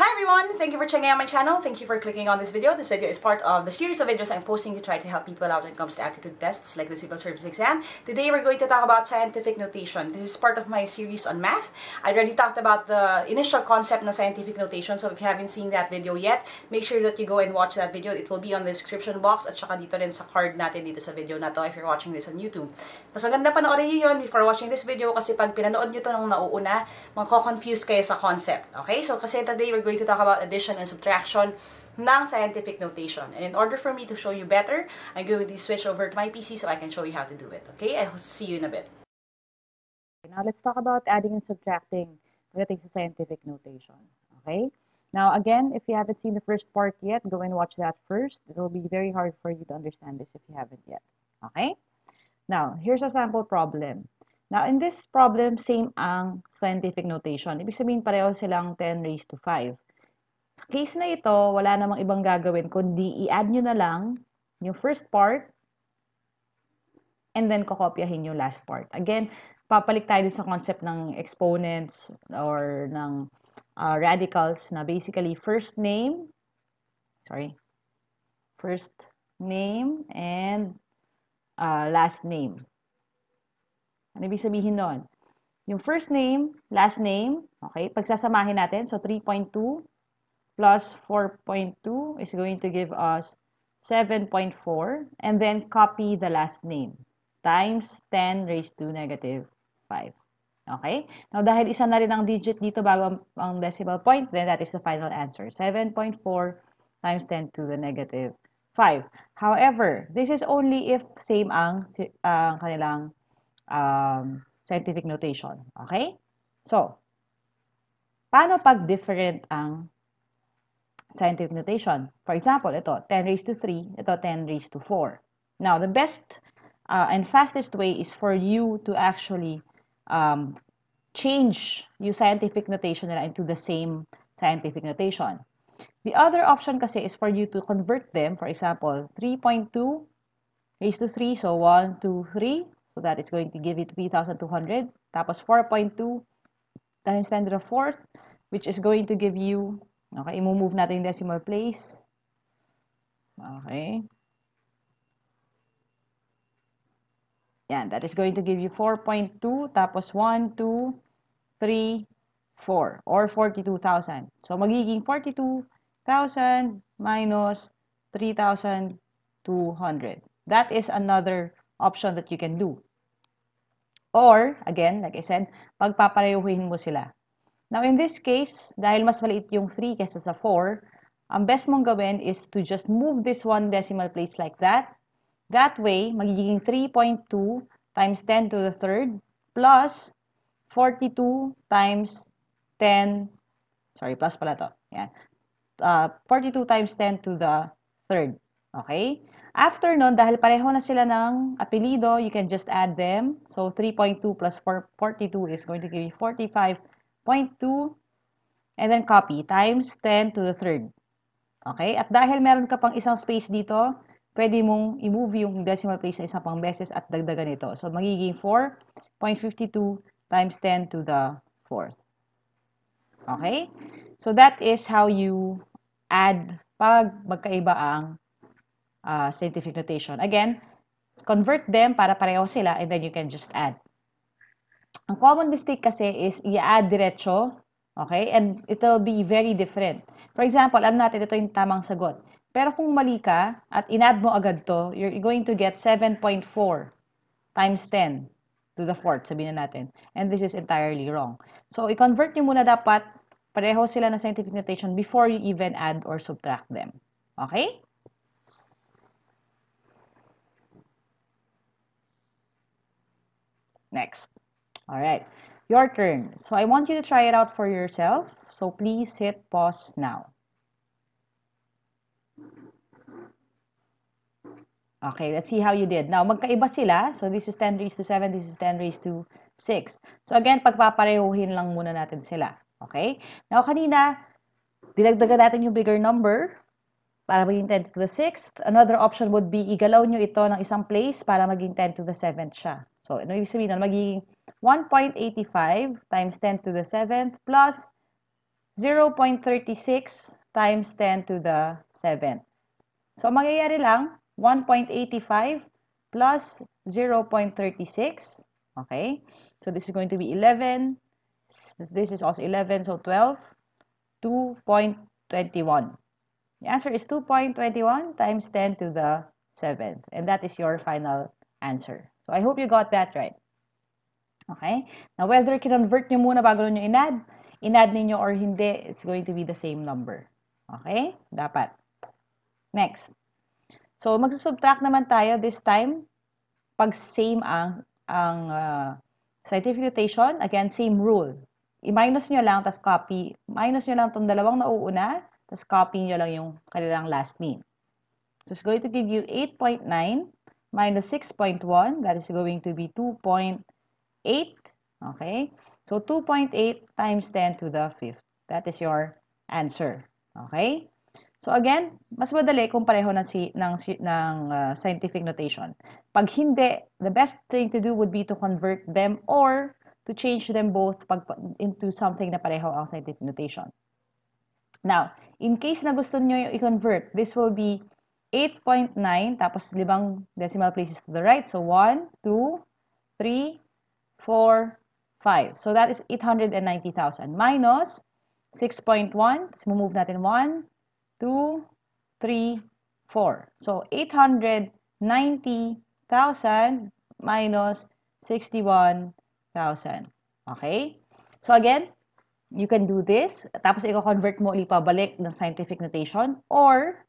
Hi everyone! Thank you for checking out my channel. Thank you for clicking on this video. This video is part of the series of videos I'm posting to try to help people out when it comes to aptitude tests like the civil service exam. Today we're going to talk about scientific notation. This is part of my series on math. I already talked about the initial concept of scientific notation. So if you haven't seen that video yet, make sure that you go and watch that video. It will be on the description box at saka dito rin sa card natin dito sa video na to if you're watching this on YouTube. Mas maganda panoorin niyo yun before watching this video kasi pag pinanood nyo to nung nauuna, magko-confused kayo sa concept. Okay? So kasi today we're going to talk about addition and subtraction ng scientific notation. And in order for me to show you better, I'm going to switch over to my PC so I can show you how to do it. Okay? I'll see you in a bit. Okay, Now, let's talk about adding and subtracting pagdating sa scientific notation. Okay? Now, again, if you haven't seen the first part yet, go and watch that first. It will be very hard for you to understand this if you haven't yet. Okay? Now, here's a sample problem. Now, in this problem, same ang scientific notation. Ibig sabihin, pareho silang 10 raised to 5 case na ito, wala namang ibang gagawin kundi i-add nyo na lang yung first part and then kokopyahin yung last part. Again, papalik tayo sa concept ng exponents or ng uh, radicals na basically first name, sorry, first name and uh, last name. Ano ibig sabihin nun? Yung first name, last name, okay, pagsasamahin natin, so 3.2 plus 4.2 is going to give us 7.4 and then copy the last name times 10 raised to negative 5. Okay? Now, dahil isa na rin ang digit dito bago ang decimal point, then that is the final answer. 7.4 times 10 to the negative 5. However, this is only if same ang uh, kanilang um, scientific notation. Okay? So, paano pag different ang scientific notation. For example, ito, 10 raised to 3, ito, 10 raised to 4. Now, the best uh, and fastest way is for you to actually um, change your scientific notation into the same scientific notation. The other option kasi is for you to convert them. For example, 3.2 raised to 3, so 1, 2, 3. So that is going to give you 3,200. Tapos 4.2 times 10 to the fourth, which is going to give you Okay, i-move natin yung decimal place. Okay. Yan, that is going to give you 4.2, tapos 1, 2, 3, 4, or 42,000. So, magiging 42,000 minus 3,200. That is another option that you can do. Or, again, like I said, pagpapareuhin mo sila. Now, in this case, dahil mas maliit yung 3 kesa sa 4, ang best mong gawin is to just move this one decimal place like that. That way, magiging 3.2 times 10 to the third plus 42 times 10, sorry, plus pala to. Yan. Uh, 42 times 10 to the third. Okay? After nun, dahil pareho na sila ng apelido, you can just add them. So, 3.2 plus 4, 42 is going to give you 45 0.2, and then copy times 10 to the third. Okay? At dahil meron ka pang isang space dito, pwede mong i-move yung decimal place na isang pang beses at dagdagan ito. So, magiging 4.52 times 10 to the fourth. Okay? So, that is how you add pag magkaiba ang uh, scientific notation. Again, convert them para pareho sila and then you can just add. Ang common mistake kasi is i-add diretso, okay? And it'll be very different. For example, alam natin ito yung tamang sagot. Pero kung mali ka at inad mo agad to, you're going to get 7.4 times 10 to the fourth, sabihin na natin. And this is entirely wrong. So, i-convert nyo muna dapat pareho sila ng scientific notation before you even add or subtract them. Okay? Next. All right, your turn. So I want you to try it out for yourself. So please hit pause now. Okay, let's see how you did. Now, magkaiba sila. So, this is 10 raised to 7. This is 10 raised to 6. So, again, pagpaparehuhin lang muna natin sila. Okay? Now, kanina, dinagdagan natin yung bigger number para maging 10 to the 6th. Another option would be igalaw nyo ito ng isang place para maging 10 to the 7th siya. So, ano ibig sabihin Magiging 1.85 times 10 to the 7th plus 0.36 times 10 to the 7th. So, mangyayari lang, 1.85 plus 0.36. Okay? So, this is going to be 11. This is also 11, so 12. 2.21. The answer is 2.21 times 10 to the 7th. And that is your final answer. So, I hope you got that right. Okay? Now, whether kinonvert nyo muna bago nyo inad, inad ninyo or hindi, it's going to be the same number. Okay? Dapat. Next. So, magsusubtract naman tayo this time pag same ang, ang uh, scientific notation. Again, same rule. I-minus nyo lang, tas copy. Minus nyo lang itong dalawang nauuna, tas copy nyo lang yung kanilang last name. So, it's going to give you 8.9 minus 6.1. That is going to be 2.9. 8. Okay? So 2.8 times 10 to the 5th. That is your answer. Okay? So again, mas madali kung pareho ng, si, ng, ng uh, scientific notation. Pag hindi, the best thing to do would be to convert them or to change them both pag, into something na pareho ang scientific notation. Now, in case na gusto nyo i-convert, this will be 8.9, tapos libang decimal places to the right. So 1, 2, 3, 4, 5. So that is 890,000 minus 6.1. Let's move natin 1, 2, 3, 4. So 890,000 minus 61,000. Okay? So again, you can do this. Tapos i-convert mo ulit pabalik ng scientific notation or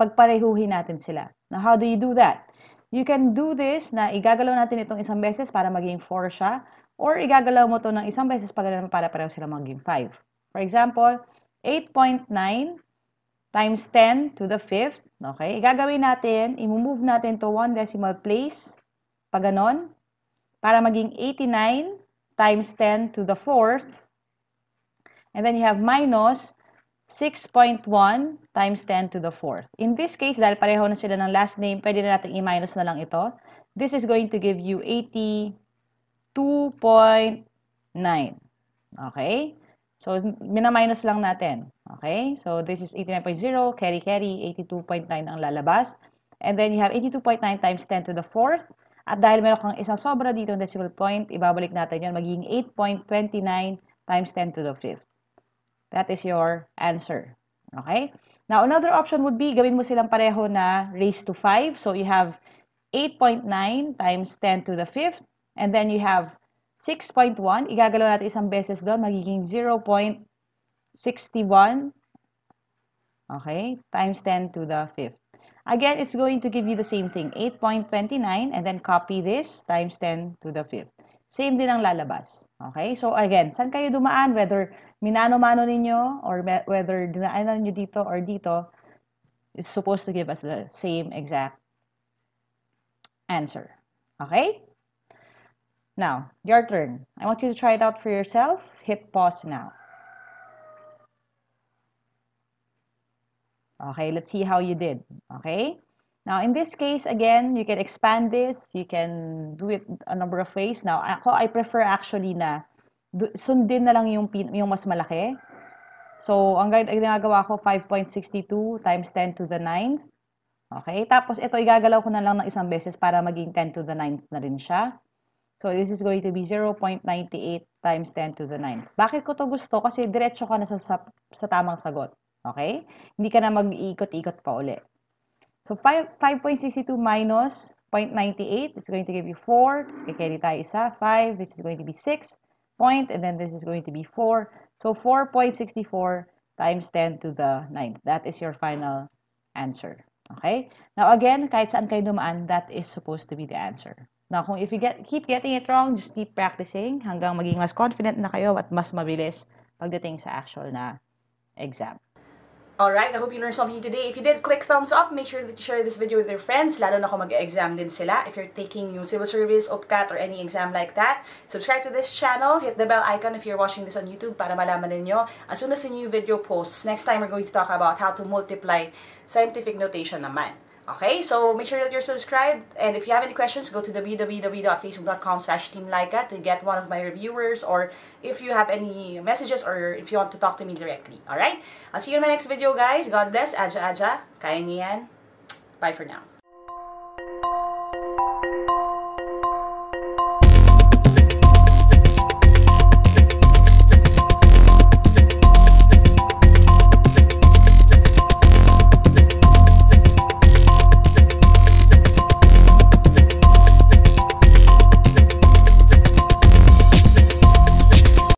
pagparehuhin natin sila. Now, how do you do that? You can do this na igagalaw natin itong isang beses para maging 4 siya or igagalaw mo to ng isang beses para naman para pareho sila maging 5. For example, 8.9 times 10 to the 5th. Okay? Igagawin natin, imove natin to 1 decimal place. Pag ganon, para maging 89 times 10 to the 4th. And then you have minus 6.1 times 10 to the fourth. In this case, dahil pareho na sila ng last name, pwede na natin i-minus na lang ito. This is going to give you 82.9. Okay? So, minaminus lang natin. Okay? So, this is 89.0, carry, carry, 82.9 ang lalabas. And then, you have 82.9 times 10 to the fourth. At dahil meron kang isang sobra dito ng decimal point, ibabalik natin yon magiging 8.29 times 10 to the fifth. That is your answer. Okay? Now, another option would be gawin mo silang pareho na raised to 5. So, you have 8.9 times 10 to the 5th. And then you have 6.1. Igagalaw natin isang beses doon. Magiging 0.61. Okay? Times 10 to the 5th. Again, it's going to give you the same thing. 8.29 and then copy this times 10 to the 5th same din ang lalabas. Okay? So again, saan kayo dumaan, whether minano-mano ninyo or whether dinaanan nyo dito or dito, it's supposed to give us the same exact answer. Okay? Now, your turn. I want you to try it out for yourself. Hit pause now. Okay, let's see how you did. Okay? Now, in this case, again, you can expand this. You can do it a number of ways. Now, ako, I prefer actually na sundin na lang yung, yung mas malaki. So, ang ginagawa ko, 5.62 times 10 to the 9th. Okay? Tapos, ito, igagalaw ko na lang ng isang beses para maging 10 to the 9th na rin siya. So, this is going to be 0.98 times 10 to the 9th. Bakit ko to gusto? Kasi diretso ka na sa, sa, sa tamang sagot. Okay? Hindi ka na mag-iikot-ikot pa ulit. So 5.62 minus 0.98, it's going to give you 4. Tapos kikeri tayo isa, 5. This is going to be 6 point, and then this is going to be 4. So 4.64 times 10 to the 9th. That is your final answer. Okay? Now again, kahit saan kayo dumaan, that is supposed to be the answer. Now, kung if you get, keep getting it wrong, just keep practicing hanggang maging mas confident na kayo at mas mabilis pagdating sa actual na exam. Alright, I hope you learned something today. If you did, click thumbs up. Make sure that you share this video with your friends, lalo na kung mag-exam din sila. If you're taking yung civil service, OPCAT, or any exam like that, subscribe to this channel. Hit the bell icon if you're watching this on YouTube para malaman ninyo as soon as a new video posts. Next time, we're going to talk about how to multiply scientific notation naman. Okay, so make sure that you're subscribed. And if you have any questions, go to www.facebook.com slash teamlaika to get one of my reviewers or if you have any messages or if you want to talk to me directly. Alright? I'll see you in my next video, guys. God bless. Aja, aja. Kaya niyan. Bye for now.